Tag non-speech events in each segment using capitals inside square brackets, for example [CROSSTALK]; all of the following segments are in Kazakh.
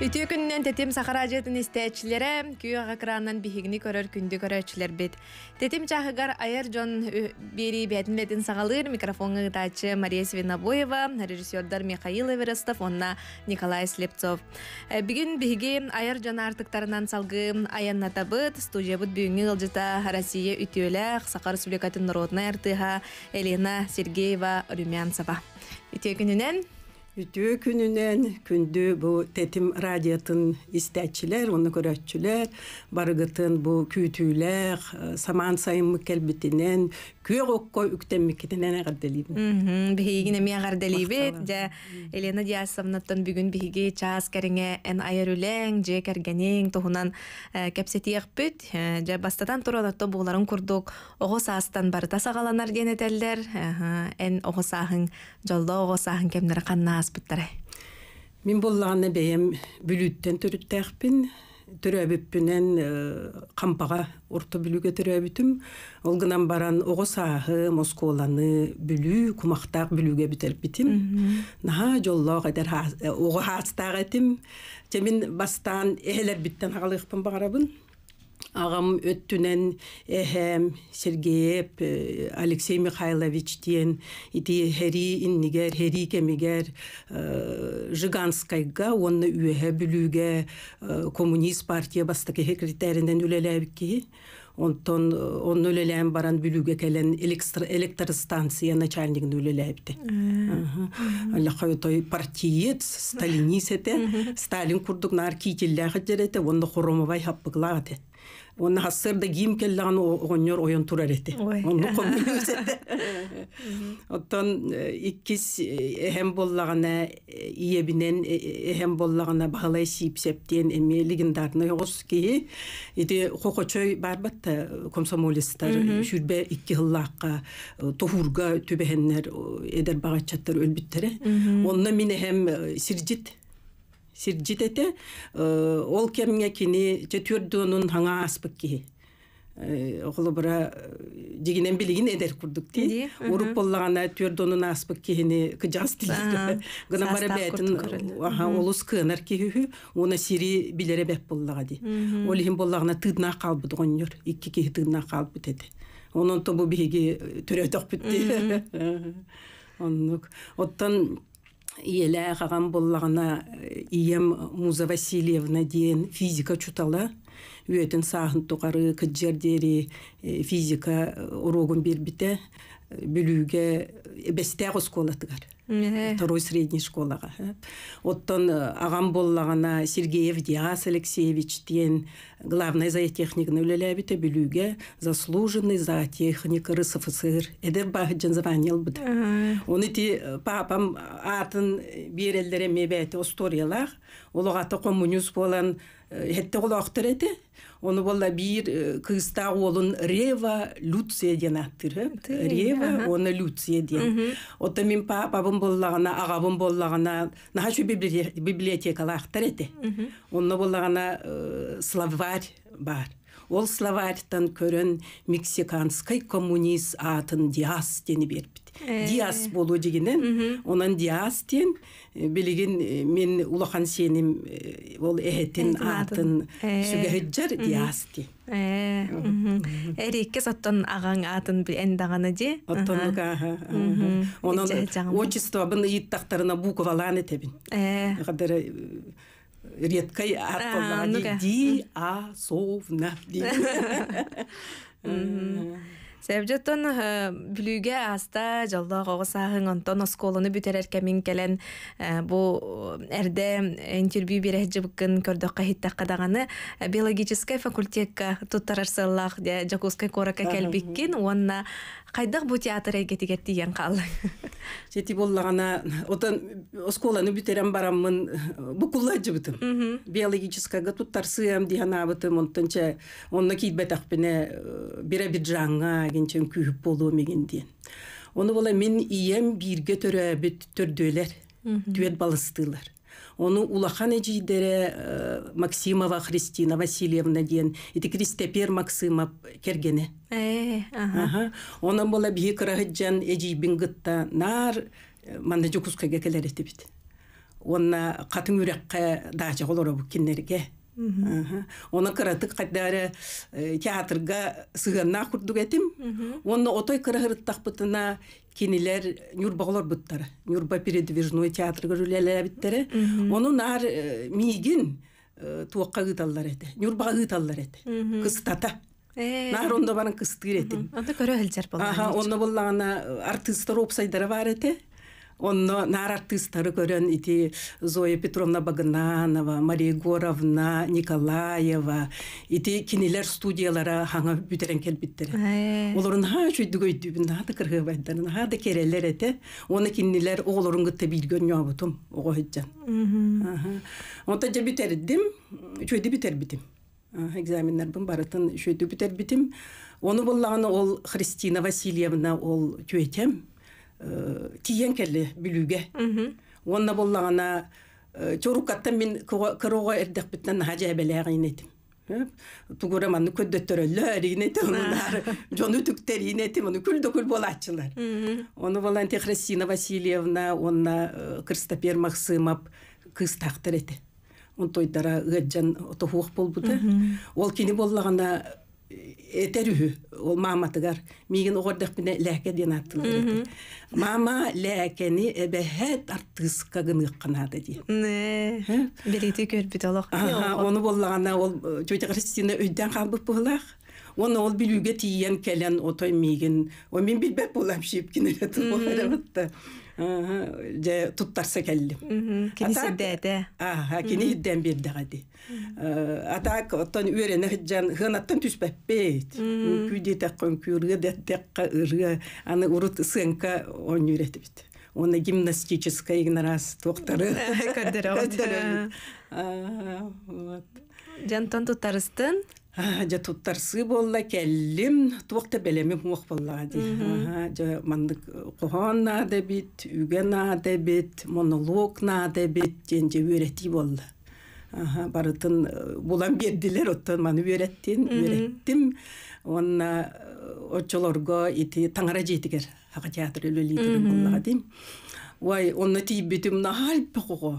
Үтү күнүнөн тетим сахара жетін істәчілері күйіға экраннан бігігіні көрөр күндү көрөчүлер бит Тетим чағығар айыр жон э, бири бәдін бәдін сағалыр микрофонға Мария Свинобоева, режиссердар Михаил Эверестов, онна Николай Слепцов. Э, бүгүн бихиги айыр жон артыктарынан салғы аянна табыт, студия бұд бүгінгі Россия үтеуілі Сақар республикатын Народна Артыға Елена Сергеева Румянцева. Үтеу күнінен Үтүү күнүнен күндү бу тетим радиатын истәчилер, оны көрәтчилер, барыгытын бу күтүләр, саман сайын мүкәлбитинен, күйөк оккой үктеммиккитинен агардалибин биһигин эми агардалибит жа елена диасовнатын бүгүн бихиги чаас кериңе эн айырүлең же кергениң туһунан э, кепсетиэхпит же э, бастадан туруонотто бууларын курдук ого саастан барыта сагаланар диэн эн ого сааһын жолдо ого сааһын кемнер каннааспыттар Мин буллағаны бейем бүлүттен түрүттәхпин төрәбиппенен қампаға э, урты бүлүгө төрөбүтүм ол гынан баран ого саахы москваланы бүлүү кумактаг бүлүүгө бүтербитим наа жолло кайдер э, ого хаастаг этим темин бастан эхелер биттен агалыкпын багарабын Ағам өттүнен әһәм Сергеп э, Алексей Михайлович тиән ити хери иннигәр хери кемигәр э, Жиганскайга онны үэхэ бүлүгә э, коммунист партия бастыкы хекритәрендән үләләбек ки онтон онны үләләм баран бүлүгә кәлән электростанция электр станция начальник үләләбекте. Аллаһа той партиец сталинист Сталин курдук наркитиллә хәҗәрәтә онны хөрмәт хаппыклады он на сырды гим келлан оньор оён турар эти он ну ком [LAUGHS] оттон э, иккис эхем боллагана э, иебинен эхем э, боллагана баалай сипсептен эми легендарны ёгос ки иди хохочой барбатта комсомолисттар шүрбе икки хыллакка тохурга түбеһеннер эдер багачаттар өлбүттере онна мине хем сиржит сиржитете э, ол кемге кини четүрдүнүн хаңа аспык кии э, оголо бара э, дигинен билигин эдер курдук ти уруп боллагана түрдонун аспык кихини кыжас тилиске гына бара бетин аха кынар уна сири билере боллага ди боллагана тыдна тобу биги төрөтөк оттон Елі қаған боллағына ием Муза Васильевна дейін физика чутала. Үйетін сағын тұқары, жердері физика урогын бербіті білуге бәсті ағыз второй средний школаға оттон э, ағам боллағана сергеев диас алексеевич тен главный зоотехниканы үлеләбите білуге заслуженный зоотехник рсфср эдер бахыджан звание албыт Он ти э, папам атын э, берелдер эмебәте историялар олоғаты коммунист болан хетте олоохтар эти оны болла бир э, кыыстаак олын рева люция диен аттырып э, рева оны люция диен ото мен папабым боллагана агабын боллагана нахачу библиотекалаахтар эти онно боллагана э, словарь бар ол словарьтан көрін мексиканский коммунист атын диас дени ә. диас болу дегенен онан диас тен э, билигин э, мен улахан сенім, ол эхетин атын сүгэһиджер диас ти эрикке соттон агаң атын эн же ди оттонук аха онан отчество бын ииттактарына буковалан этебин Ди, а, ну Диасовна Сәбҗет тон бүлүгә аста жаллаг огысагын антон осколыны бүтерәркә мин келен э, бу э, әрдә э, интервью бирә җибкен көрдә кәһиттә кадаганы биологическая факультетка тутарсаллах дә Жакускай корака келбиккин уанна қайдақ бу театр эгетигет деген каалың [LAUGHS] жети боллагана отан осколаны бүтерем бараммын букуллажыбытым биологическага туттарсыям дианабытым онтонча онна кийбетакпине э, бирабиджаңа генчен күйүп болуум болу диен оны бола мен ием бирге төрөбүт төрдөлер түет балыстылар оны улахан әжейдері э, максимова христина васильевна ден ити Максима максимов кергене э, ага онан бола бии әжей эжийбин гытта нар э, манна жукускага келер Оны онна катын үрекке даажа колоробу киннерге Оны кыратык қайдары э, театрға сыгана курдук этим. Онны отой кырыгырыттак бытына кинилер нюрбаголор буттары. Нюрба передвижной театр көрүлелер биттере. Оны нар э, мигин э, туакка гыталлар эте. Нюрбага гыталлар эте. Кыстата. Нар онда барын кыстыр этим. Онда көрө хелдер болған. Ага, онда боллагана артисттер опсайдары бар әді онно нар артистары көрөн ити зоя петровна багынанова мария егоровна николаева ити кинилер студиялара хаңа бүтерен келбиттер э. олорун ха чүйдүгөйдүбүн ада кыргыбайдарын ада керелер эте оны кинилер оголорун кытта билген жобутум огоһуджан онта же бүтердим чөйдү бүтербитим экзаменнер бун барытын чөйдү бүтербитим оны буллаганы ол христина васильевна ол чөйтем тиен келли білуге. Онна боллағана... Э, чорукаттан мен кырого эрдек биттен нахажа белеагинетим э, тугура манны көддөттөрөллө эригинети онунар [LAUGHS] жону түктеринети муну күл күл болаачылар ону болан техрасина васильевна онна э, Кырстапер максымов кыз тактыр эти он тойдара ыаджан бол ол кені боллагана этерүһү ол мааматыгар миигин огордакпине лээке диэн аттылар маама лээкени эбэһэт артыыска гыныыкканаада дии берити көрбүт олох ону боллагана ол тетя христина өйдөн калбыт быылаах оны ол билүүгө тиийен келен отой миигин о мен билбеп булам шиипкин эле же туттарса келли. Кини сиддете. Аха, кини хидден бирдегади. Атак оттон үрене хиджан хынаттан түспеппейт. Күди таққан күрге дәттеққа ырға аны урут сынка он үйретіпті. Оны гимнастическая игнораз тоқтары. Көддірі. [LAUGHS] Көддірі. Жантон туттарыстын жа туттарсы болла келлим туакта белеми хуак болла ди жа мандык кохон э, наада бит үге наада бит монолог наада бит ден же үйрети болла барытын э, булан бердилер оттан маны үйреттин үйреттим онна э, очолорго ити таңара жетигер хака театр өлөлидин болла дим уай онна тийбитим нахалпа кого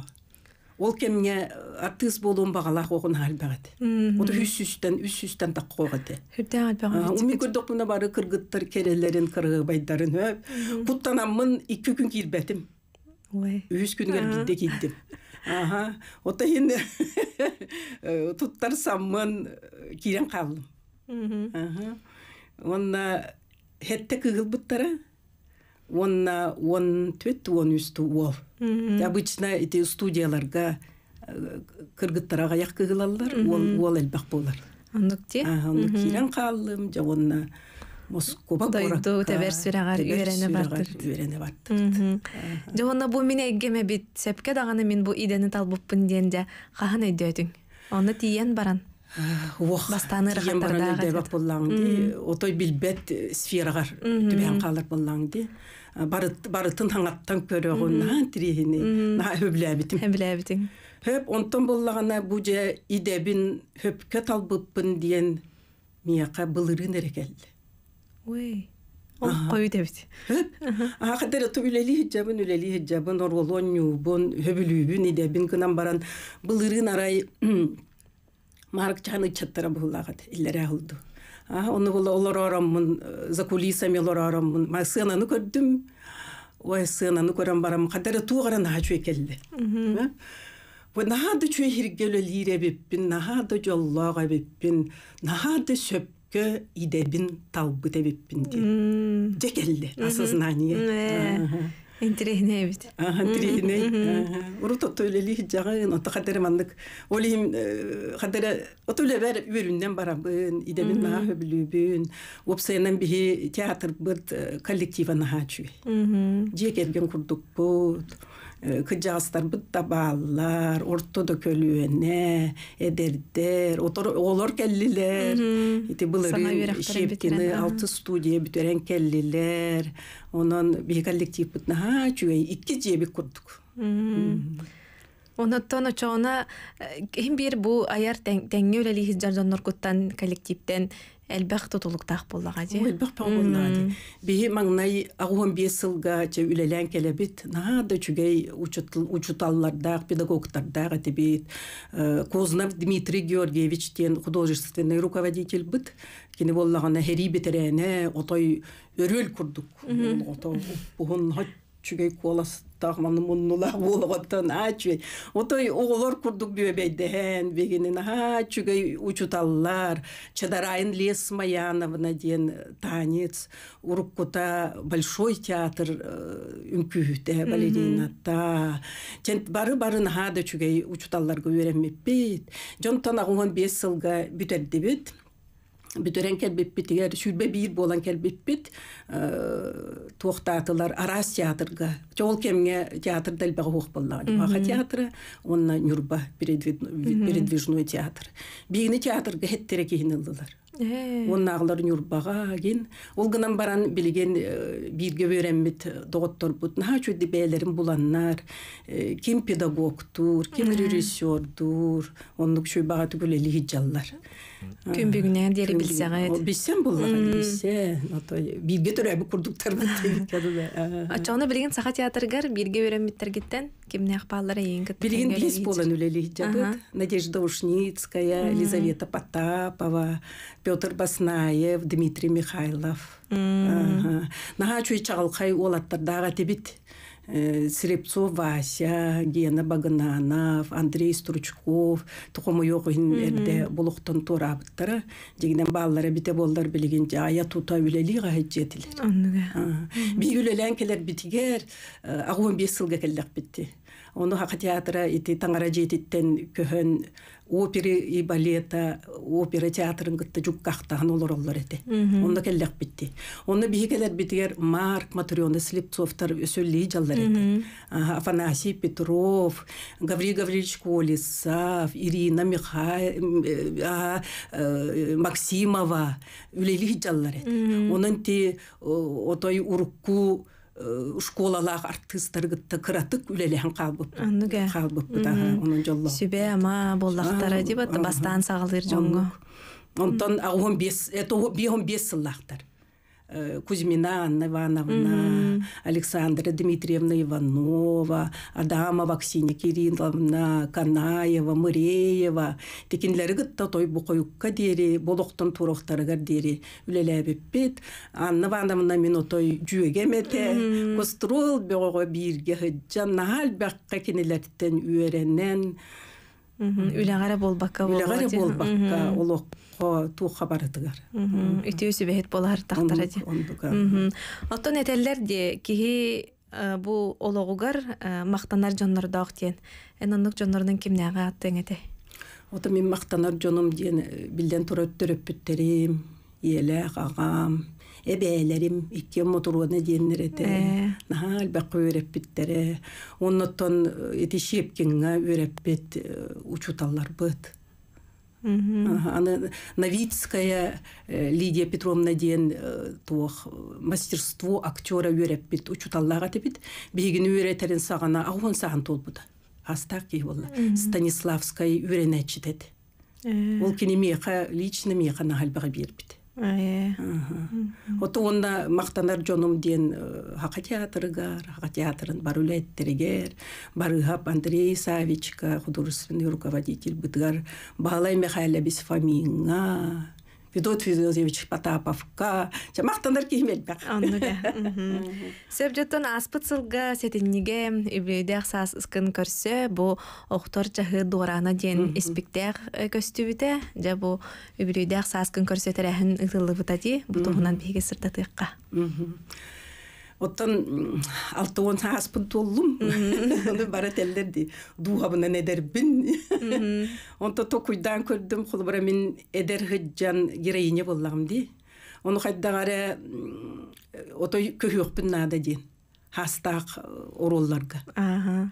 ол кемне э, артист болуын бағала Оды үс үстен, үс бары керелерін, байдарын өп. күн кейлбәтім. Үс күнгер білді кейдім. Аха, ота енді [LAUGHS] э, тұттар саммын кейрен қалдым. Онна, он на он төт он үсті ол обычно эти студияларга э, кыргыттар аяк кыгылалар ол ол элбак болар онукти онукирен каалым жа онна москоба дойду тебер сүрагар үйрене бартырт үйрене бартырт жа онна бу мин эггеме бит сепке даганы мин бу идени талбуппун диенде хахан өйдөтүң оны тиен баран бастаны боллаңды отой билбет сферагар түбен калыр боллаңды барытын таңаттан көрі ғоннаан тирихини на хөбләбитим хөбләбитим хөп онтон боллагана бу же идебин хөпкө талбыппын диен мияка былырын эрекелли ой Ой, дебит. А хадер то үлели хиджабын үлели хиджабын орголон юбон хөбүлүбүн идебин кынан баран былырын арай марк чаны чаттара буллагат иллере алды оны олорарамын э, за кулисами лорарамын ма сценаны көрдім ой сценаны көрем барамын қадары туу қара наа чүе келді бо наада чүе хиргелө лире беппин наада жоллоога беппин наада сөпкө идебин талбы дебеппин ди интересно бит интересно урута тойле ли жагын ота хатер мандык олим э, хатер отуле бер үрүндөн барабын идемин на хөблүбүн опсенен би театр бит э, коллектива на хачу мхм жекелген курдук бут Ee, kıcağızlar bıtta bağlar, ortada kölüğüne ederdir, otor, olur kelliler, iti bılırın şepkini altı studiye bitiren kelliler, onun bir kolektif bıtna ha çünkü iki diye bir kurduk. E, hem bir bu ayar ten бу аяр теңнеүлели хизжардоннор куттан коллективтен элбэх тутулуктах де? ди элбэх пан буллага ди бии маңнай бе сылға че үлелен келебит нада чугей учуталлардах педагогтардах этебит э, Кознов Дмитрий Георгиевич тен художественный руководитель бит кине боллагана хери бетерене отой өрөл курдук чүгей колас тағманы мұннулақ болғаттан ачы отой оғолор күрдік бөбейден бегенин а чүгей учуталлар чадарайын лес маяновна ден танец уруккута большой театр э, үмкүүте балеринатта Чент бары барын хада чүгей учуталларга үйренмеппейт жонтон агуган бес сылга бүтердибит бүтөрен келбеппитигер сүрбе биир болан келбеппит туохтаатылар арас театрга чогул кемге театр далбага хуох боллаган баха театра онна нюрба передвижной театр биигини театрга хеттере кихин ылдылар оннағылар нюрбаға ген ол гынан баран билген бирге өреммит доғоттор бут наха чуди бээлерин буланнар ким педагогтур ким режиссердур оннук шуйбага түгүл элиги жаллар күмбүгүнэ диэри билсэҕэ билсем буллаҕа билсе бирге биирге төрөбү курдуктар очоҕуна билигин саха театргар биирге үөрэммиттергиттен кимне ахпааллар эйин билигин биис буолан жатат надежда ушницкая елизавета потапова петр баснаев дмитрий михайлов наха чуй чагалкай дагы тебит Э, Слепцов Вася, Гена Багананов, Андрей Стручков, тұқымы йоғын әрді бұлықтың турабыттары, дегенден баллары біте болдар білігенде ая тута үлелі ғайт жетілер. Би үлелен келер бітігер, э, ағуын бес сылға келдік бітті. Оны хақа театра еті таңара жететтен көхін Опере и балета, опера театрын гытты жуккақтаған олар олар эти. Онда келлек битти. Онда бигелер битигер Марк, Матриона, Слепцовтар сөйлей жаллар эти. Афанасий Петров, Гаврий Гаврилович Колесов, Ирина Михай, э, э, Максимова үлелей жаллар эти. Онын ти э, отой урукку школалах артыстаргытты кыратык үлелехин калбып анныге калбып дагы ама деп бастан сагалыр жоңғы. онтон он это Э, Кузьмина Анна Ивановна, Александра Дмитриевна Иванова, Адамова Ксения Кирилловна, Канаева, Мыреева. Текенлері гытта той кадири, дері, болықтың турықтарығар дері пит. Анна Ивановна мен той жүйегемете, Кострул кострол бұғыға бірге нағал Үләғара болбакка болбакка. Үләғара болбакка олоқ туқа барытыгар. Үтеусі бәйт болар тақтара де. Оттон әтәлләр де кихи э, бу олоғугар э, мақтанар жоннордоқ ден. Эн оннук жоннордон кимнәгә аттың әте. Ота мен мақтанар жоным ден э, билден тура өттөрөп бүттерим, еле ағам, эбээлерим икке моторуона диэннерете наха албакка үөреппиттере онноттон эти шиепкиңа үөреппит учуталларбыт Аны Новицкая Лидия Петровна ден туох мастерство актера үйрәппит, учуталлаға тепит, бейгін үйрәтерін сағана ауын саған толбуда. Астақ кей болла. Станиславская үйрәнәчі деді. Ол кені мейқа, лично мейқа нағалбаға бербеді. Иә. Оту онна мақтанар жоным ден э, хақа театрыгар, хака театрын бар үләттерігер, Андрей Савичка, художественный руководитель бытыгар, Балай Михайлович Фоминга, Федот Федотович Потаповка. Мақтандар кеймел бақ. Онныға. Сөп жөттін аспыт сылға сетінніге үбейдек сас ұскын көрсе, бұ оқтор жағы дуарана ден іспіктек көстібіте, жа бұ үбейдек сас ұскын көрсе тәрәхін ұтылы бұтади, беге тұғынан бейге оттон алты он сааспын толлум [LAUGHS] оны бара телдер эдербин онто то куйдаан көрдүм холбара мин эдер хыджан героиня боллагым ди ону хайдагаре ото көһүөкпүн наада диин хастаак э, оролларга э,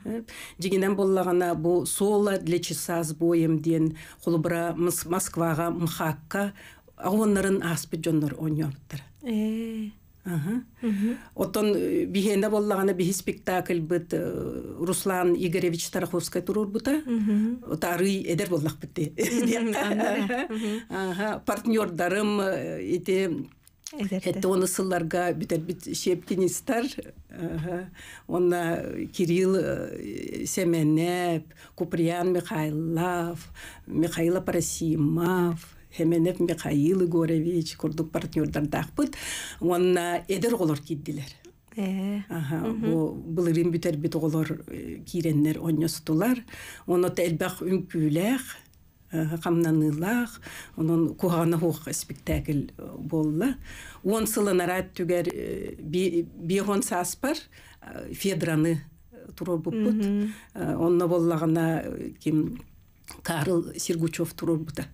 жигинен боллагана бу соло для часа с боем диен холбара москвага мхакка агоннарын аспыт жоннор оньобуттар э. Отон э, бигенде боллаганы би спектакль бит э, Руслан Игоревич Тараховский турур бута. Отары эдер боллак битте. Ага, партнёр дарым э, ите. оны сылларга бит шептинистар. Ага, онна Кирилл Семенев, Куприян Михайлов, Михаил Парасимов. Хеменев Михаил Егорович курдук партнердардакпыт онна эдер олор киддилер. Э. бу бұл рим бүтер бит олор э, киреннер оньостулар. Оны тәлбәх үмкүләх, хамнанылах, онон кухана хух спектакль э, болла. Он сылынарат түгер бихон саспар Федраны турор буппут. Онна боллагана ким Карл Сергучев турор бута.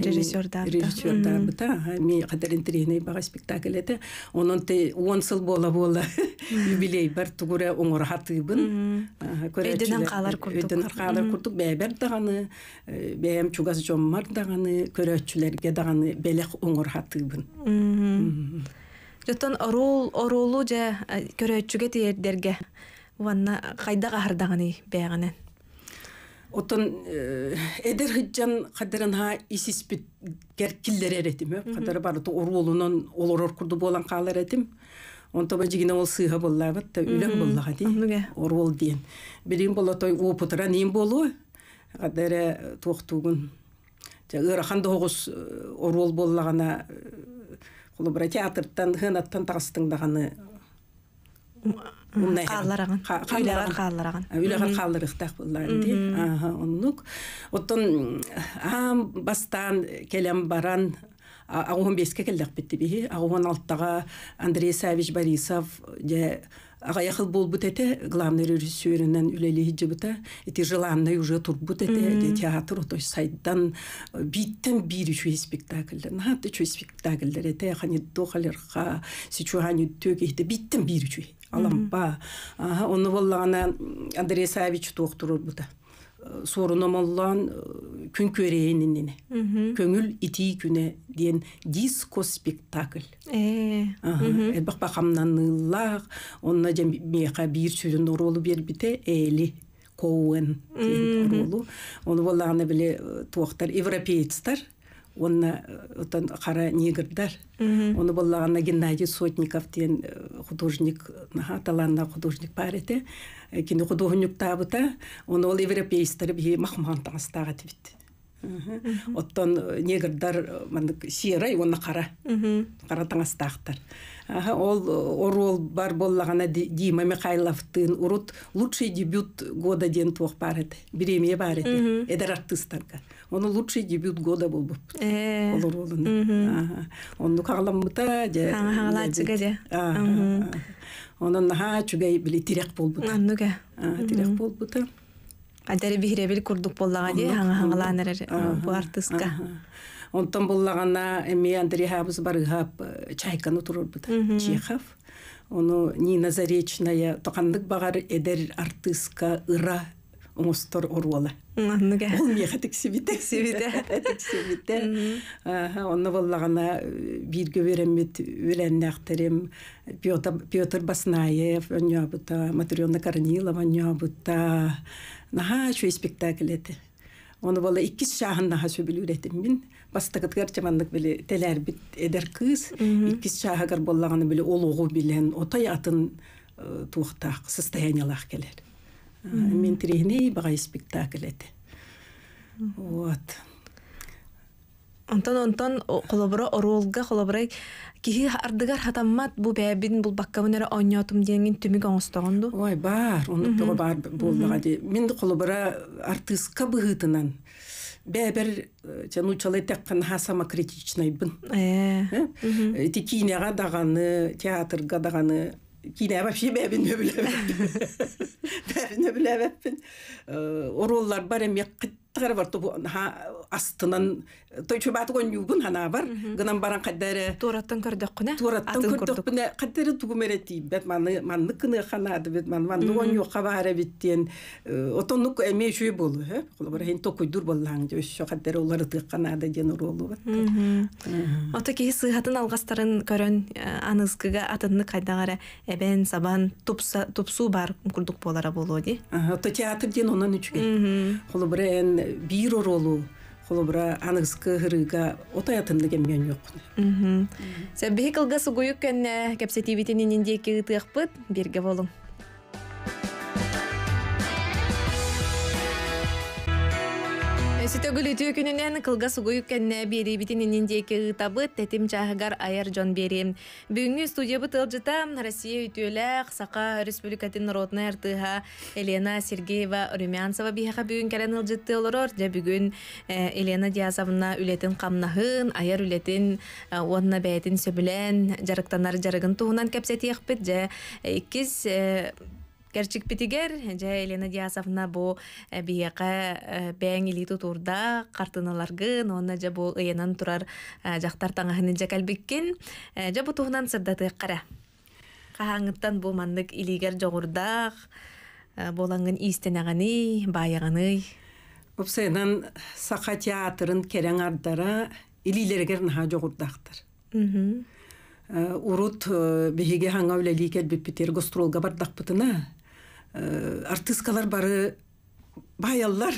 режиссердан режиссердан mm. бита ага мен кадар интригный бага спектакль это онын ты он сыл бола бола юбилей бар тугура э, оңор хатыбын көрөдөн калар куртук өйдөн калар куртук бәбер даганы бәем чугас жом мар даганы көрөчүлөргө даганы белек оңор хатыбын жотон орул орулу же э, көрөчүгө тиердерге ванна кайда кахардаганы бәгенен Отон э, эдер хыджан қадырын ха исиспит керкиллер әретім. Қадыры э, бар ту орулунун олорор курду болан қалар этим. Он тоба жигине ол сыйга боллабыт, э, үлем боллага ди. Орул диен. Бирин бола той опутра ним болу. Қадыры тоқтугун. Ырахан доғыз орул боллагана құлыбыра театрттан, хынаттан тағыстың умнай кааллараган кааллараган кааллараган үлөгөр каалдырыктак булларынди аха оннук оттон аам бастан келем баран агуун беске келдек битти бии агуун алттага андрей савич борисов же Ағаяқыл бол бұт әті, главный режиссерінен үлелі хиджі бұта, әті жыланны уже тұр бұт әті, театр отой сайдан э, биттен бір үші спектакльдер, нағаты үші спектакльдер әті, әхани доғалерға, сечуғани төгі әті, биттен бір үші алампа онны боллагана андрей савич туоктурур бута соруномоллан э, күн көрейінініне көңіл ити күне деген диско спектакль элбак бакамнан ыыллаах онна же меха биир сүрүн оролу бербите эли коуэн ролу оны боллагана биле э, туоктар европеецтар Э, онна қара қара негрдар оны боллаганна геннадий сотников Сотниковтен э, художник э, аталанна художник бар еді кейін художник табыта оны ол европейстер бии махман оттон э, негрдар э, сиера онна кара кара таңастаактар ол э, орол бар боллағана дима михайловтын урут лучший дебют года ден туох бар еді биремие бар еді эдер артистарга ону лучший дебют года болып ол оролуна Оның кагаламмыта же кагалаачыга же онун наха чугай били тирек болбута аннуга тирек болбута Адары бихиребил курдук боллага ди, хаңа хаңаланыр э, бу артыска. Онтон боллагана эми Андрей Хабыз барыгап чайканы турурбут. Чехов. Ону Нина Заречная тоқандық бағар эдер артысқа ыра оңостор оруала. Нуга. Ол меха тексибите. Тексибите. Тексибите. Онны боллагана бирге беремет үләннәхтерем. Петр Баснаев, онябыта, Матрёна Корнилова, онябыта. Наха чуй спектакль эти. Оны бола иккис шаһын наха сөбүл үлетим мин. Бастыгыт гарчамандык биле теләр бит эдер кыз. Иккис шаһагар боллаганы биле олугу билен, отай атын туқтақ состояниялах келер мен треней бағай спектакль еді вот онтан онтон холобура оролга холобура кихи ардыгар хатаммат бу бэбин бул баккабынера оньотум деген түмүк оңостогонду ой бар онуттугу бар буоллага ди мен холобура артистка быгытынан бәбір жану э, чалай таққан ха самокритичнайбын э, э? тикинега даганы театрга даганы kine başı bebin öbüle bebin öbüle bebin. O rollar barem yakıt тыгары бар тубу астынан той чубаты гонюбун хана бар гынан баран каддары тураттан көрдөккүнө тураттан көрдөккүнө каддары тугу мерети бет маны манны кыны хана бет ман манны гоню кабара биттен э, отонук эме шүй болу э кулбар хин токуй дур боллаң же ошо каддары улар тыккана да жен урулу бат ото кеи сыйхатын алгастарын көрөн э, анызкыга атынны кайдагара эбен сабан тупсу бар курдук болара болуу ди ото театр ден онон үчүгө кулбар эн бир ролу холобра аныгыскы хырыга отаятын деген мен юк. сен кылга сугуюк кенне кәпсәтибитенен индеки кегытыақпыт берге болуң Сүтө гүлүтү күнүнен кылгас угуй кенне бери битинин ниндейки табы тетим чагыгар аяр жон бери. Бүгні студия бутылжыта Россия үтөлөк сака республикатын народная артыга Елена Сергеева Румянцева биха бүгүн келен ылжытты олорор же бүгүн э, Елена Диязовна үлетін камнахын аяр үлетін э, онна бетин сөбүлен жарыктанар жарыгын туунан кепсетиек бит керчик битигер же елена диасовна бу биякы бең или турда картыналаргы нонна же бу ыйынан турар жактар таңаһыны же калбиккин же бу туунан сырдаты кара кахаңыттан бу мандык илигер жогурдак болаңын истенеганы баяганы упсенан сака театрын керең ардара илилерге наа жогурдактыр урут бехиге хаңа үлелиикер бипитер гастролга бардакпытына артисткалар бары баяллар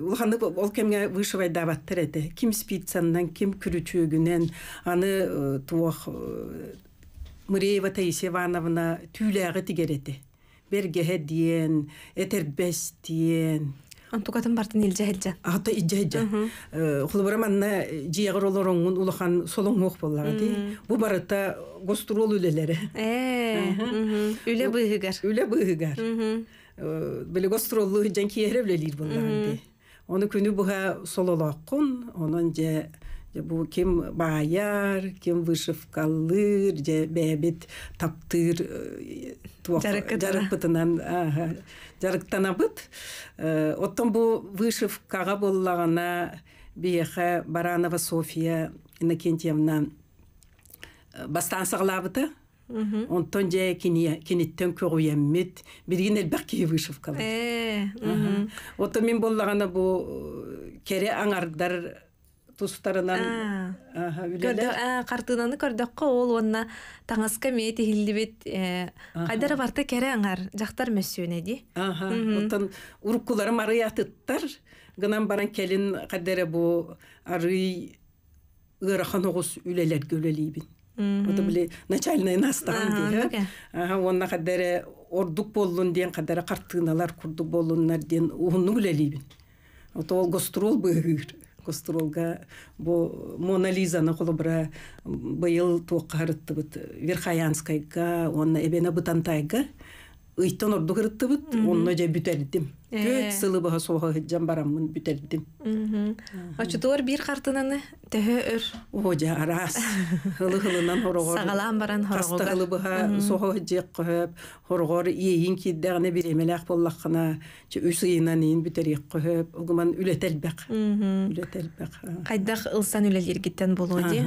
улханы ол кемге вышивать даваттар эте ким спицандан ким күрүчүгүнен аны туох мыреева таисия ивановна түүлээги тигер эте бергеге диен этербес диен Антукатын бартын илҗе Ата иҗе иҗе. Э, Хулбара манна җиегә э, ролларың солың хок буллар ди. Бу барытта гострол үлеләре. Э. Үле быгыгар. Үле быгыгар. Э, беле гострол үҗен киерәбле буллар ди. Оны күне буга сололоқ кун, аның җе бу ким баяр ким вышивкалыр же бэбит таптыр жарыкбытынан жарыктанабыт оттон бу вышивкага боллагана биэхэ баранова софия иннокентьевна бастансыгылабыты онтон же кениттен көгуеммит биригин элбеки вышивкалы оттон мен боллагана бу кере аңардар тустарынан картынаны көрдөкко ол онна таңаска мээ тихилдибит кайдара барта кере аңар жактар мөссүнеди оттон уруккуларым арыятыттар гынан баран келин кайдара бу арый ырахан огус үлелерге үлелийбин Ота биле начальный настан диһе. Ага, онна кадәре ордук боллун дигән кадәре қарттығыналар құрды боллуннар дигән уһунну билелибин. Ота ол гострол быһыр костролга бо мона лизаны холобра быйыл туоккарыттыбыт верхаянскайга онна эбена бытантайга ыйттон орду кырыттыбыт онно жа бүтелдим Көт э. сылыбыға соға хыджан бараммын бүтердим. Ачутуар бир картынаны тәһе өр. О, жа арас. Хылы-хылынан хорогор. Сагалан баран хорогор. Каста хылыбыға соға хыджек көһөп, хорогор иейин киддәгне бир эмелек боллаккына, че үсыйынан ин бүтерек көһөп, угман үлетелбек. Үлетелбек. Кайдах ылсан үлелергиттен болу ди.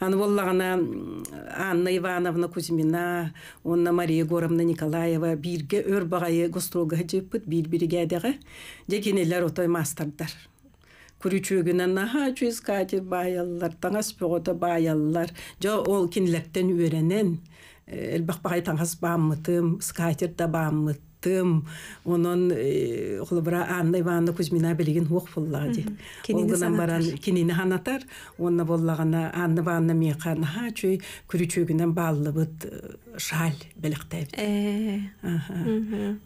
Аны боллагына Анна Ивановна Кузьмина, онна Мария Егоровна Николаева бирге өр багайы гострога хыджепит билбиригедеге жекенелер отой мастардар күрүчүгүнен аха чүз катир баяллар таңас бөгөтө баяллар жо ол кинлектен үйренен элбакпагай таңас бааммытым скатер да бааммыт тым онон э, холобра Анна Ивановна Кузьмина билигин хук буллади. Олгынан баран кинини ханатар, онна боллагана Анна Ивановна михан ха чүй күрүчөгүнөн баалыбыт э, шал белектеп. Э. Аха.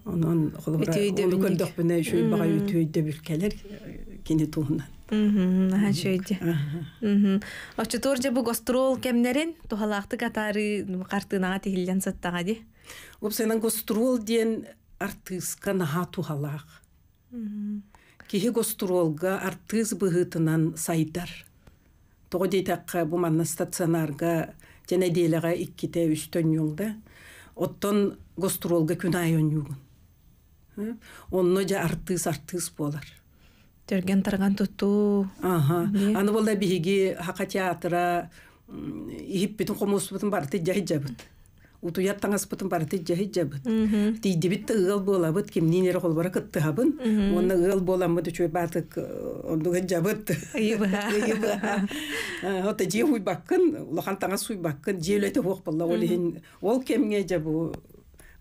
Онон холобра оны көрдөк менен чүй бага үтүйдө бүлкелер э, кини туунан. Аха чөйде. Очу торже бу гострол кемнерин тухалақты катары картынага тигилген саттага ди. Опсенан гострол ден артыска наға тухалах. Кихи гостролга артыз быгытынан сайдар. Тоғы э, бу манна стационарға және дейліға икките үстөн юңда. Оттон гостролга күн айон югын. Э, онно жа артыз артыз болар. Терген тарған тұтту. Ага. Аны болда биги хақа театра, ихиппетін қомоспытын барты жай жабыт утуят таңаспытын барты жаһи жабыт тийдибит ыгыл болабыт кимнин эре холбара хабын уонна ыгыл боламмыт үчү баатык э, ондуга жабыт [LAUGHS] э, ота же уйбаккын улахан таңас уйбаккын жеөлөтө уок болла олихин ол кемге жабу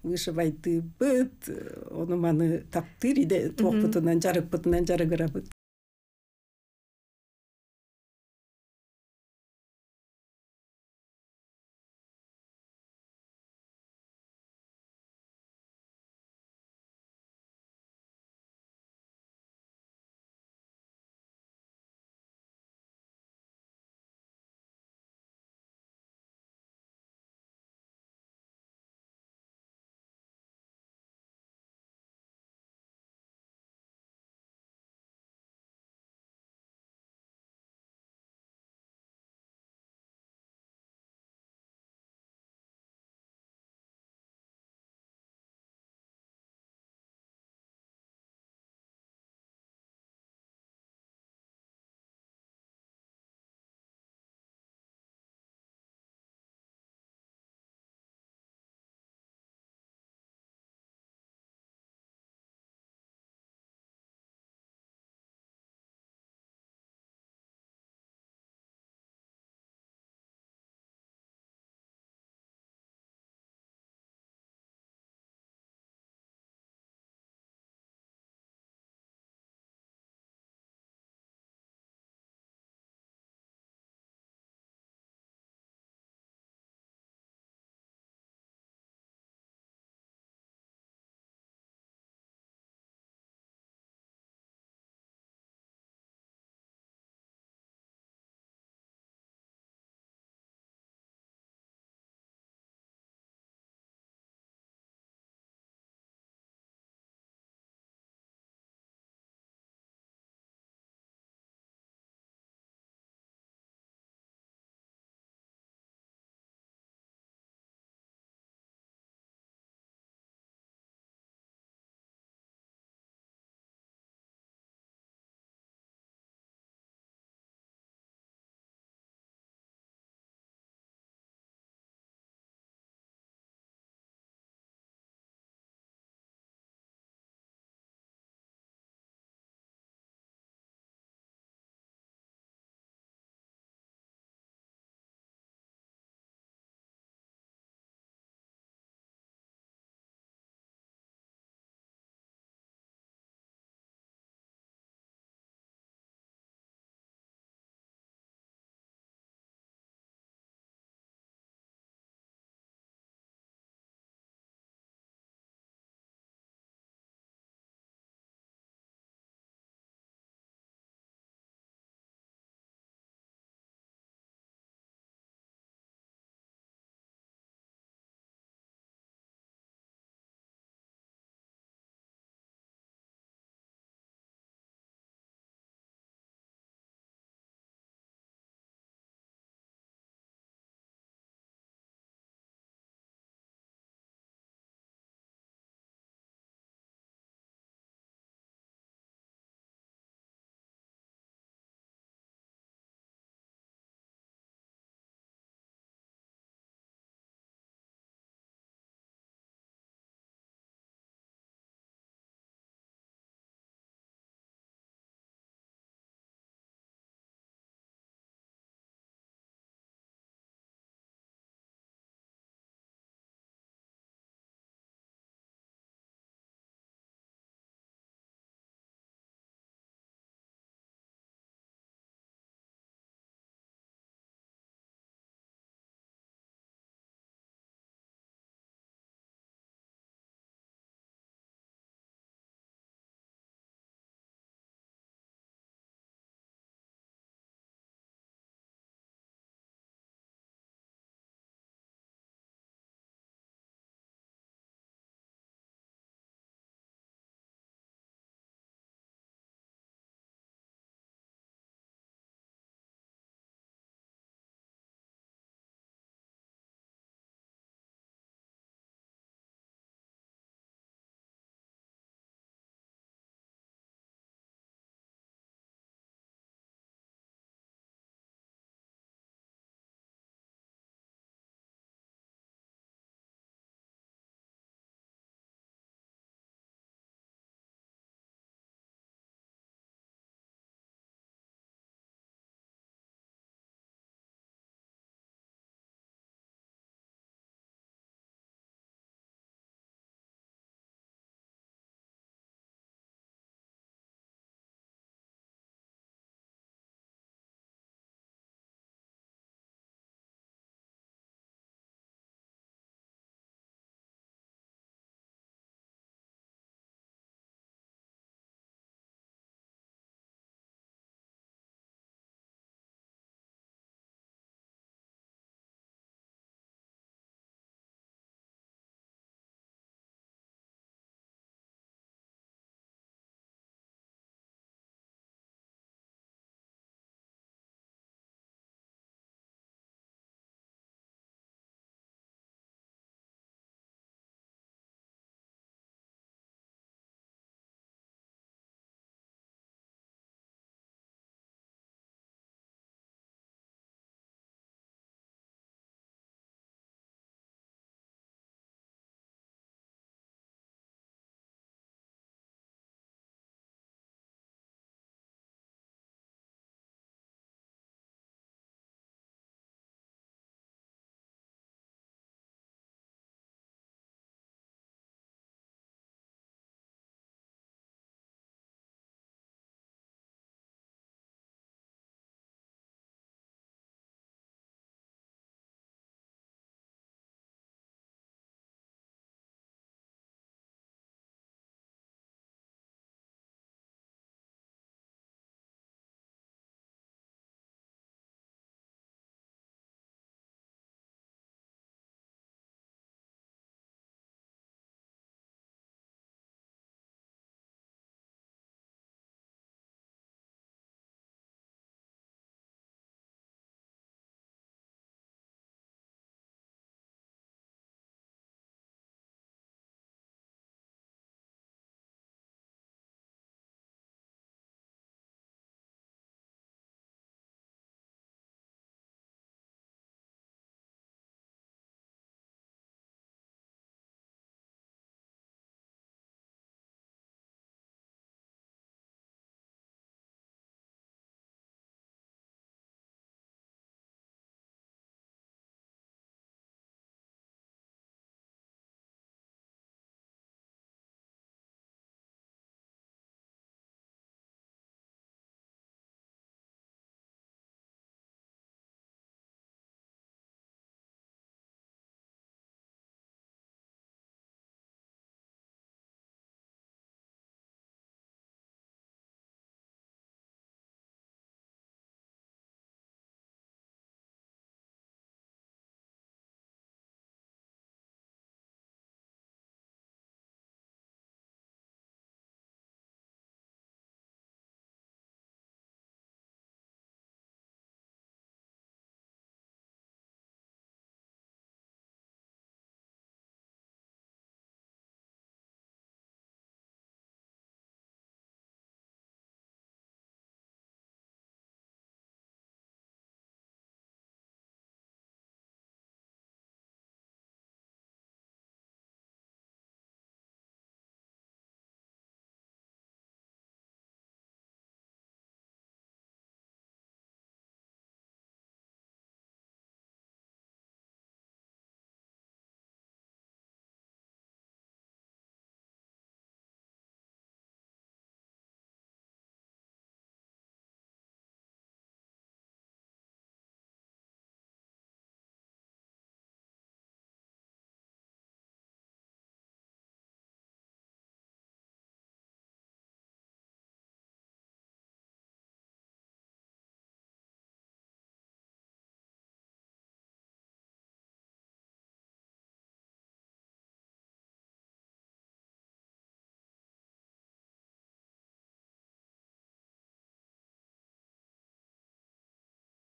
выше байтыбыт э, ону маны таптыр иде туокпутунан жарыкпытынан жарыгырабыт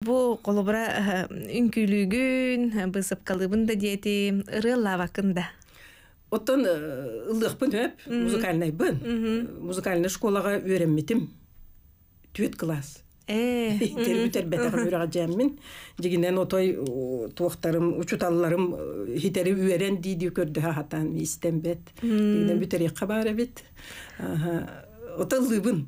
Бу колобра үнкүлүгүн, бысыпкалыбын да дети, ырылла вакында. Оттан ылдыкпын өп, музыкальный бын. Музыкальный школага өремметим. Түет класс. Э, тербитер бета хөрәгә җәммин. Дигәндән отой туактарым, учуталларым хитәри үрән диди көрдә хатан истем бет. Дигәндән бүтәр якка бара бит. Ага, оталлыбын.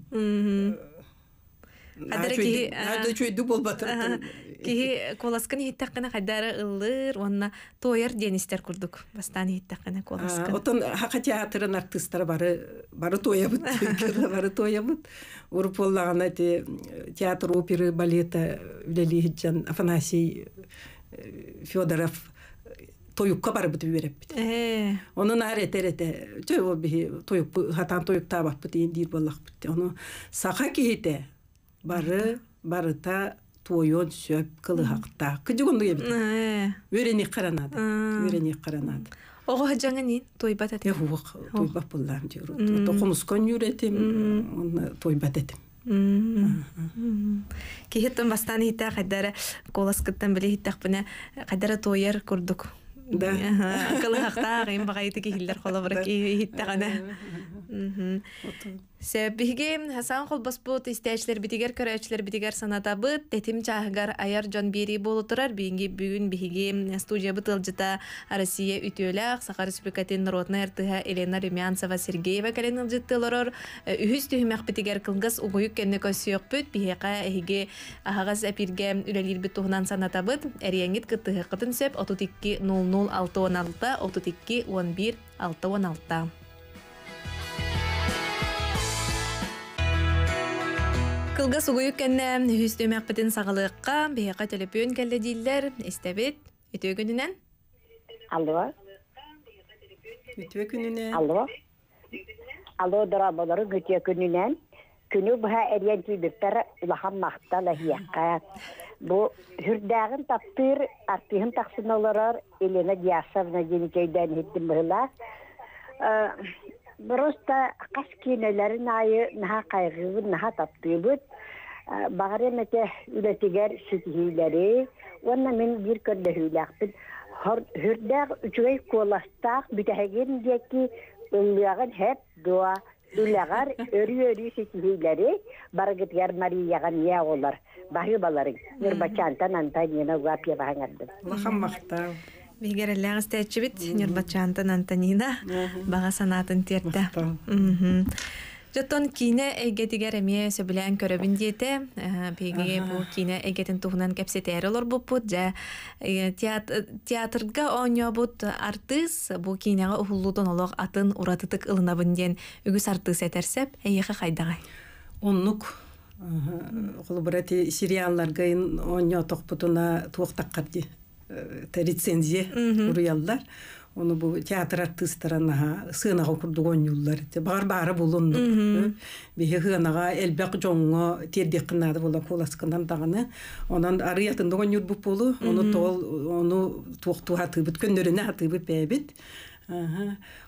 Адрики ады чөйдү болбатыр. Ки коласкын хиттакына кайдары ыллыр, онна тоер денистер курдук. Бастан хиттакына коласкын. Отон хака театрын артистер бары бары тоябыт, бары тоябыт. Урполлагана те театр оперы, балета лелиджан Афанасий Федоров тоюкка барып бит береппит. Э. Онун аре терете, төй бу би тоюк хатан тоюк табап бит дир боллак бит. Ону бары барыта тойон сөп кылыхакта кыжыгонду кебит э. өренек каранады э. өренек каранады ого жаңа нин той этим уок тойбат булларым жүр токумускон юретим тойбат этим кихеттен бастан хитта кайдара коласкыттан биле хиттакпына кайдара тойер курдук да кылыхакта кыйын багайты кихиллер холобурак хиттагана Сәбиге Хасан хол баспот истәчләр битегер кирәчләр битегер саната бит тетим чагар аяр җан бери булып торар биңге бүген биге студия бител җита Россия үтәләк Сахар республикатын нуротна ертыга Елена Ремянцева Сергеева кәлен җиттеләр э, үз төһмәк битегер кылгыз угыюк кенне көсөк бит бигә әһиге агагас әпиргә үләлер бит тугынан саната бит әрәнгит кытыгы кытын сәп 32006 16 32 11 616 Кылгас угуюк кәнне үстөмәк битен сагалыкка, бияка телепөн кәлле дилләр, истәбит, өтө күнүнән. Алло. Өтө күнүнән. Алло. Алло, дарабалары Күнү улахан лахиякка. Бу таптыр, артыгын Елена Диасовна Просто қас кенелерін айы наға қайғыбын, наға таптыбын. Ә, Бағарен әте үләтігер сүтігейлері, онна мен бір көрді хүйләқпін. Хүрдәғ үчігей қоластақ бүтәген декі үңліяғын хәп дуа. Үләғар өрі-өрі сүтігейлері барғытгар марияған я олар. Бағы баларың, Нұрбачантан Антонина Гуапия бағаңардым. Лахам мақтау. Бигерәлләгәстәчебит Нурбачантан Антонина баға санатын тиерте. Мхм. Жотон кине эгетигәре мәсе белән көрәбин диете, беге бу кине эгетен туһнан кепсетәр олар бу пут җә театрга бут артыс бу кине улудан олог атын уратытык ылына бинден үгүс артыс әтерсеп эйеге кайдагай. Оннук Ғылбырати сериаллар рецензия уруяллар оны бу театр артистларына сыынага курдугон юллар бар бары булун э, бихи хынага элбек жоңго тердек кынады бола коласкынан таганы онан ары ятындыгон юл буп болу ону тол ону тукту атыбыт көндөрүнө атыбыт бэбит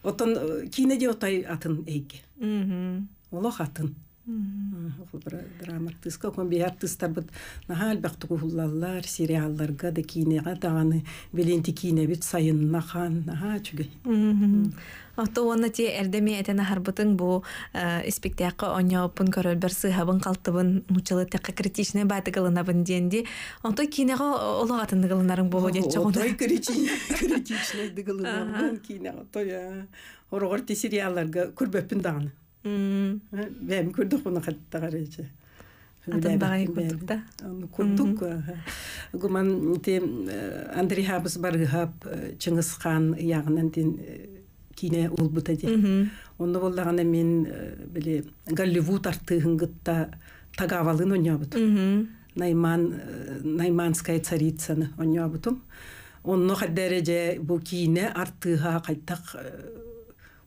отон э, отай атын эйге олох атын драматыска кон бияртыстарбыт нахал бақты кухуллаллар сериалларга да кинега даганы беленти наха Ото оны те әрдеме әтәне харбытын бу э, спектакл оньопын көрөр бер сыһабын қалтыбын мучалы тәкъ критичне денди. Онто кинеге олугатын дигылынарын бу дет [LAUGHS] тоя бээми курдукунакаттагарэчи атынбагайкутукта курдук гуман ти андрей хабыс барыхап чыңгыз хан ягынан тин кине улбута де онно боллагана мен биле голливуд артыгынгытта тагавалын онябыт найман найманская царицаны онябытым онно хаддереже бу кине артыга кайтак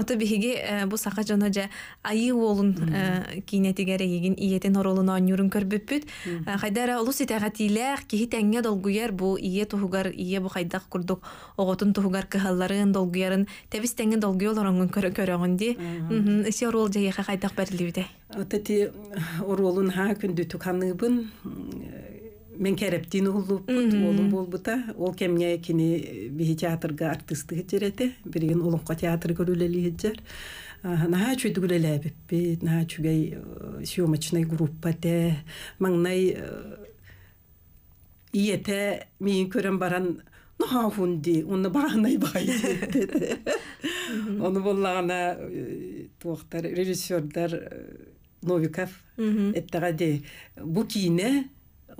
Ото биһиги э, бу сақа жоно же айы олун э, кине тигере егин иете норолун аннюрун көрбүппүт. Э, хайдара олус итага тилэх кихи тэнгэ долгуяр бу ие тухугар ие бу хайдах курдук оғотун тухугар кыхалларын долгуярын тэвис тэнгэ долгуяларонгын көрөңгін ди. Иси орол же еха хайдах бәрлі бүдэ. Ото ти урулун ха күндү ханыбын мен керептин улуп олум болбута ол кемне кини бии э, театрга артистыгы жерете биригин улунка театр көрүлелиэджер наха чүйдүгүлелээбиппит наха чүгей э, съемочный группа те маңнай э, иете миин көрөн баран наха хунди уну баанай баайдет ону боллагана туохтар режиссердар новиков эттегаде бу кине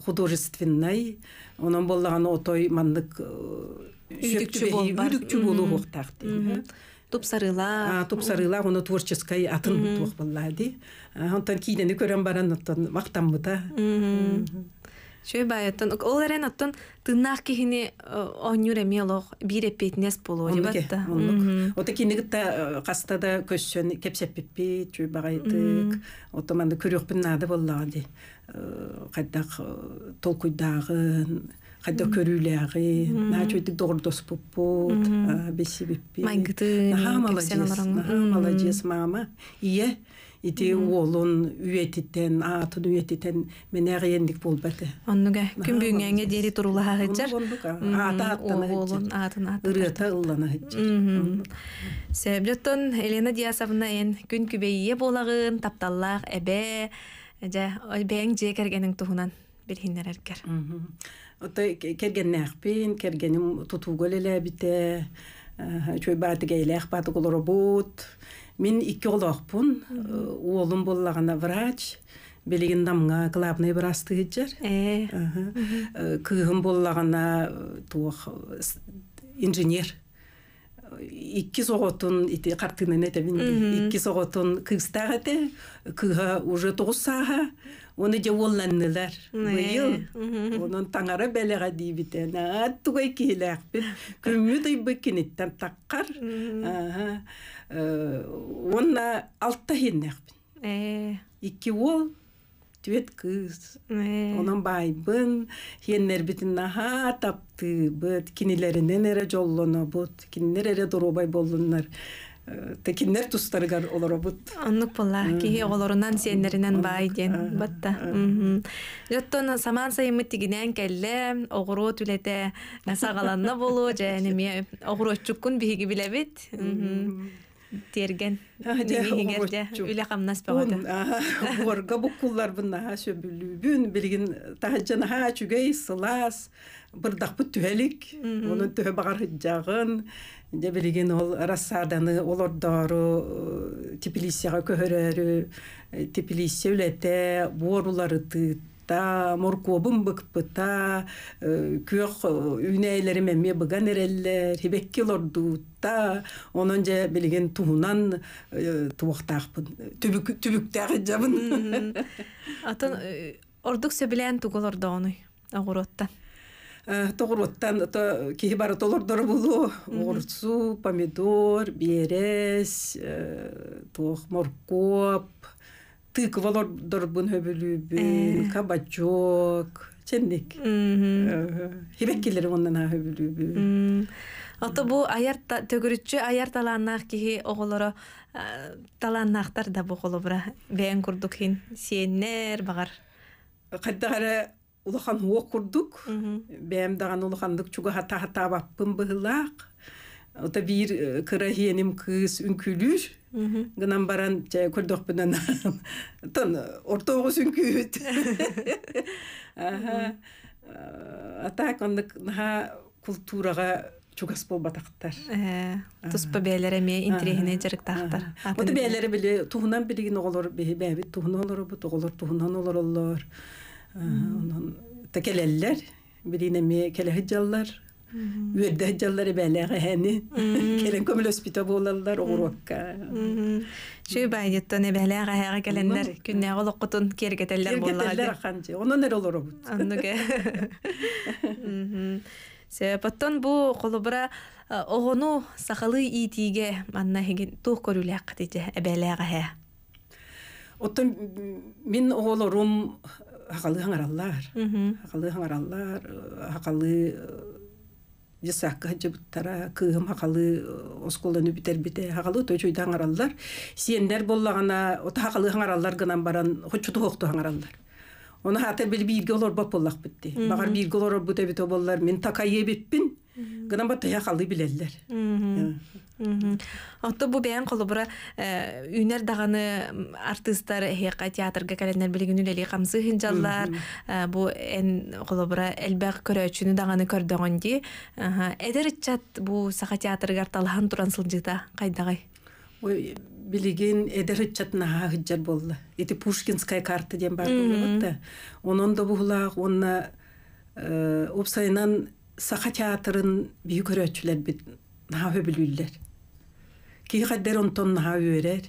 художественной онон боллаган отой маннык үйдүкчү болу уктакты тупсарыла тупсарыла оны творческой атын бутук болла ди онтон кийинени көрөн баран оттон мактанбыта Чөйбайыттан, ол тынақ аттан тыннақ кихіне оңнюр әмелоқ бір әппетінес деп атта. Ота қастада көшсен Қайдақ толқуйдағын, қайда көріліғын, на чөйдік доғырдос бұппут, Молодец, мама. Ие, Iti u үетитен u үетитен мен u etiten, men aqeyenlik bolbate. бүгенге kyn büngene diri turula haqitxir. Onnuga, atin atina haqitxir. O olun, atin atina haqitxir. Irita ıllana haqitxir. Sablotun, Elena Diyasovna, kyn kubeyiye bolagin, tapdallaq, ebe, ola bayan je karganin tohunan, bilhin nararikar. Ota karganin мен икки олоқпун э, Олым боллагана врач белигин дамга главный врачты кеджер э. э, кыыхым боллагана инженер икки соготун ити картинен этебин икки соготун эте уже тогуз оны же уолланнылар быйыл онон таңара бәлеға дейбитен аттугай Э, онна алтта һиннәқ э. э. бит. Ике ол түет кыз. Онан байбын һиеннәр бөтін наһа тапты бөт кинеләрен нәнәрә жоллоно бот кинеләр әрә дорубай болдынар. Тәкиннәр тустарга олар бот. Анны пала ки оларынан сеннәрен бай дигән батта. Мм. Яттана саман сай мәти генә келле, огыру төләтә, насагаланна булу, җәнеме огыру чуккын биһиге биләбит. Мм. Дерген, терген дегенде үләхам нас багада. Горга бу куллар бына шө бүлүбүн билген таҗана чүгә ислас бир дак бу төһәлек уны төһә багар хаҗагын дә билген ул расаданы олор дару типилисяга көһөрәрү типилисяулата борулары тыт пыта моркобым бык пыта э, күөх э, үнәйләреме ме быган эреллер хибеккилордуутта онон же билген туһунан э, түбүк түбүктәги жабын атын ордук сөбилен туголордоону огуруотта тоғыруттан то киһи бары толордор булу огурцу помидор берес туох моркоп тыква дорбун хөбүлүүбүн кабачок ченник хибеккилери ондан а хөбүлүүбүн Ото бу аяр төгүрүччү аяр талааннаах кихи оголоро э, талааннаахтар да бура бээн курдук хин сиеннер багар кайдагара улахан курдук бээм даган улахандык ота гынан баран чай көрдөк бенен тан ортогу сүнкү үт [LAUGHS] э, ата кандык ха культурага чугас бол батактар э, Туспа бәләләре ме интересенә җирек тахтар бу бәләләре биле туһнан билеген оглор бе бе туһны оглор бу оглор туһнан оглор оллар анан э, тәкәләләр билене ме келе җаллар Үрді жаллары бәләғі әні. Келен өспіті болалар оғырокқа. Шүй әғі күнне құтын кергетелер болалар. Кергетелер ақан Оны нәр олар бұ манна хеген көрілі жасакка жыбыттара кыым хакалы э, осколону битербите хакалы той чуйдан араллар сиендер боллагана ота хакалы хаңараллар гынан баран хочуту хокту хаңараллар оны хата бил биирге олор бап боллак битти багар биирге олор бута боллар мен такая биппин гынан бат тая халы билеллер Мм. Ата бу бәйән кылы бура, э, дагыны артистлар һәйкә э, театрга кәләннәр билеген үләй камсы һинҗаллар, э, бу эн кылы бура әлбәк көрәчүне дагыны көрдөгән ди. Аһа, әдәр чат бу сага театрга талган туран сылҗыта кайдагай Ой, билеген әдәр чат на хаҗҗар булды. Ите Пушкинская карта дигән бар булды. Онын да булар, онна э, обсайнан сага театрын бик көрәчүләр бит. Нахабы бүлүлләр. кихаддер онтоннаха үөрер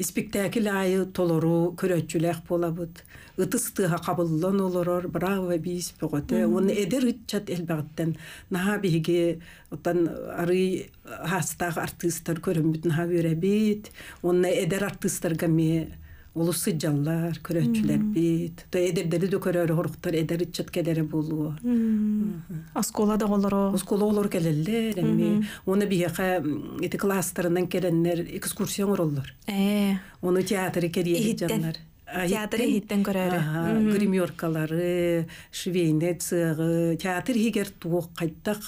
испектакіл толору көрөтчүлэх болабыт ытыстыха кабыллон олорор браво биис бөгөтө уну эдер ытчат элбагыттан наха биһиги отан ары хастаах артыстар көрөмбүт наха үөрэбит он эдер артыстарга ме улусы жаллар көрөтчүлер бит то эдердери да көрөр хоруктар эдер итчеткелери болуу оскола да олоро оскола олор келелер эми уну биэха эти класстарынан келеннер экскурсия ороллор оны театры кериэ жаннар театр хиттен көрәрі гримеркалары швейне цехы театр хигер туох кайттак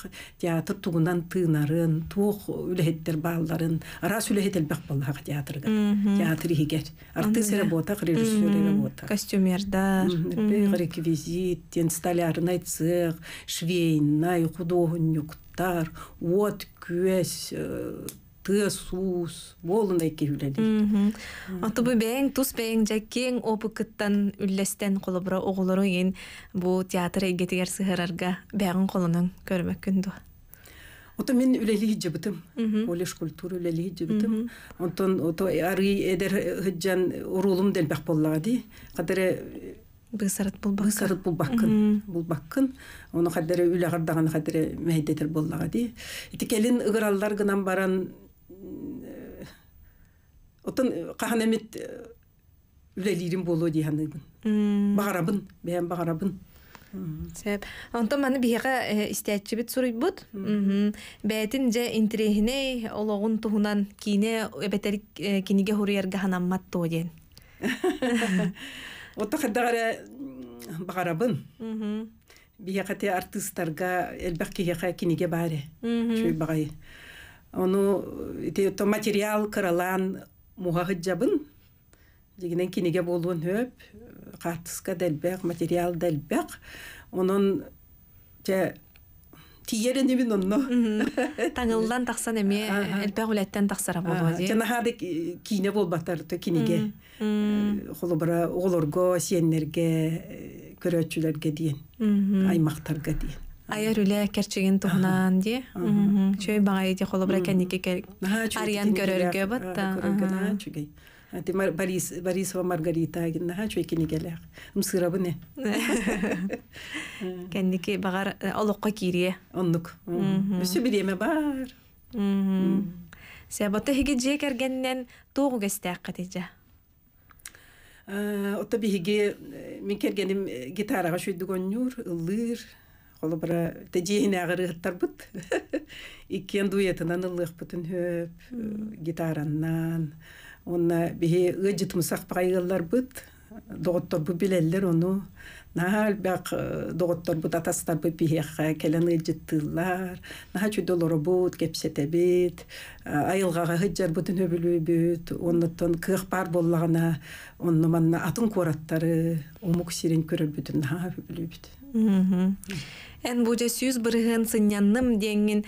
театр тугунан тыынарын туох үлэхеттер бааларын арас үлэхетелбек боллаха театрга театр хигер артыс работах режиссер работа костюмерда реквизит столярный цех швейнай художниктар от күэс э, тыа суус болундай киһүлэдий отубу бээн тус бээн жа кең опыкыттан үллэстен холобура оголору ин бу театр эгетигер сыхырарга бээгин колонун көрмөккүн дуа Ото мен үлелі жібітім, олеш культура үлелі жібітім. Онтон ото ары эдер хыджан урулум дел бак боллага ди. Қадыре бысарат бұл баққын. Бысарат бұл баққын. Бұл баққын. Оны қадыре үле қардаған қадыре мәйдетер боллаға ди. Ити келін ығыраллар гынан баран Отан қаһан э, әмет үләлирим э, боло ди һәм дидем. Багарабын, беем багарабын. Сәп. Онта мәне бигә э, истәтче бит сурый бут. Мм. Бәтин җә интерехне олагын туһунан кине әбәтәрик кинегә хөрәргә һанам матто дигән. Отта хәдәгәр багарабын. Мм. Бигә кәтә артистларга әлбәк кигә кинегә бары. Мм. Шуй багай. Оно те то материал каралан мухахыджабын дегенен киниге болуын өп картыска дэлбэх материал дэлбэх Оның же тиерен эбин онно таңылдан тахсан эми [LAUGHS] элбэх үлэттен тахсара Және ди жанахады кине болбатар то киниге холобара э, оголорго дейін, көрөөчүлөргө дейін. аймактарга Ая рүлә керчеген тухнан ди. Чөй багай ди холы бра кәнеке кер. Ариян көрөргә батта. Ти Борис Борисова Маргарита гинна ха чөй кини геле. Мсыра буне. Кәнеке багар алыкка кире. Онлык. Бүсе биреме бар. Сәбәтә хиге җе кергәннән тугы гәстәк кәтеҗә. Ота биһиге мин кергәнем гитарага шуйдыгон нюр, ылыр, Ол бара тәдейін әғірі ғыттар бұт. [LAUGHS] Икен дуэтін анылық бұтын хөп, э, гитараннан. Онна бігі ғыджыт мұсақ бағайғылар бұт. Доғыттор бұ білелдер оны. Нағал бәқ э, доғыттор бұт атастар бұ бігі әққа кәлін ғыджыттылар. Нағал чүйді бут бұт, кепсет әбет. ғыджар бұт. бар боллағына, оны манна атын қораттары, Эн буҗа сүз бергән сыннанным дигән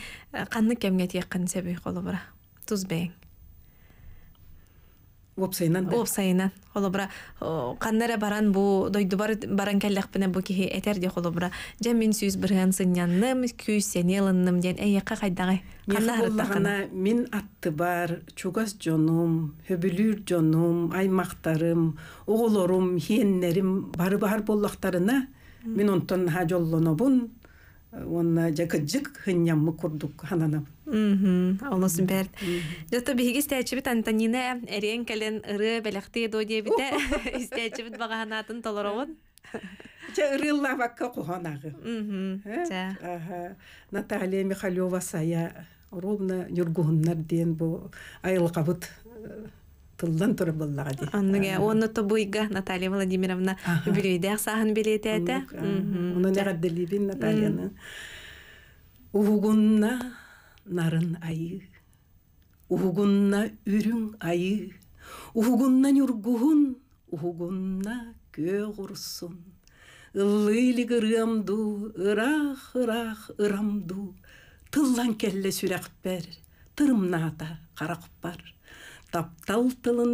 канны э, кемгә тиякын себе кылып бара. Туз бәң. Опсайнан. Опсайнан. Кылып бара. Каннара баран бу дойды бар баран кәлләк белән бу ки әтер ди кылып бара. Җан мин сүз бергән сыннанным, күз сәнелнным дигән әйякка кайдагы. Каннарына мин атты бар, чугас җоным, хөбүлүр җоным, аймақтарым, огылларым, хеннәрим, бары бар буллакларына Мин онтон хаҗолло нобун онна жакыджык хынняммы курдук хананам олосын бәр жата биһиги истээчибит антонина эриэн кэлен ыры бэлэхтии доо диэбите э. [LAUGHS] истээчибит багаһанаатын толорогун [LAUGHS] Ча ырылла вакка куханагы. Э? Наталья Михалева сая ровно юргуннар ден бу айылкабыт э, тылдан туры буллага ди. Анныга оны тобуйга Наталья Владимировна билейде сахан билете әтә. Оны нәгә делибин Натальяны. Угунна нарын айы. Угунна үрүн айы. Угунна нюргугун, угунна көгурсун. Ыллыйлы гырымду, ырах, ырах, ырамду. Тыллан келле сүрәк бер, тырымната карак бар таптал тылын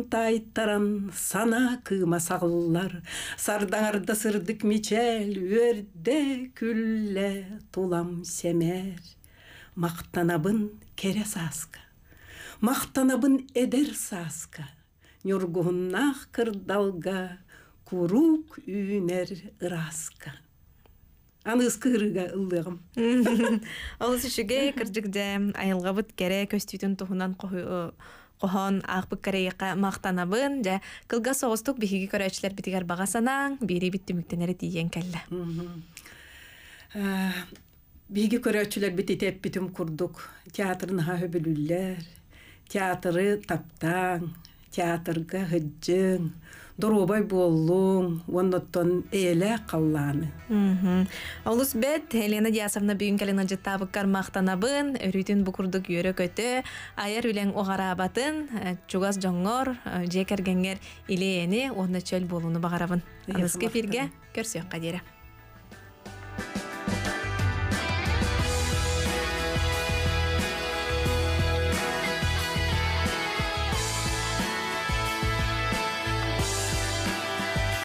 сана кыма сағыллар сырдык мичел өрде күлле тулам семер мактанабын кере саска мактанабын эдер саска нюргуннах кырдалга курук үйнер ыраска аны ыскырыга ыллыгым ол сүшүге кырдыгде айылга бут кере Қохон ақпы кореяқа мақтанабын жа кылга соғыстық бихиги көрәчлер битигер бағасанаң бери битти мүктенери тиген келле. Э, биһиги көрәчлер бити теп курдук. Театрын хаһы Театры таптан, театрга хыджың, доробай боллуң онноттон эле қалланы. Олус бет Елена Диясовна бүгін кәлін жыттабықкар мақтанабын, өрүтін бұқырдық үйірі көті, айыр үлен оғарабатын, э, чугас жоңғор, э, жекергенгер илеені, онна чөл болуны бағарабын. Аныске фирге, көрсек қадері.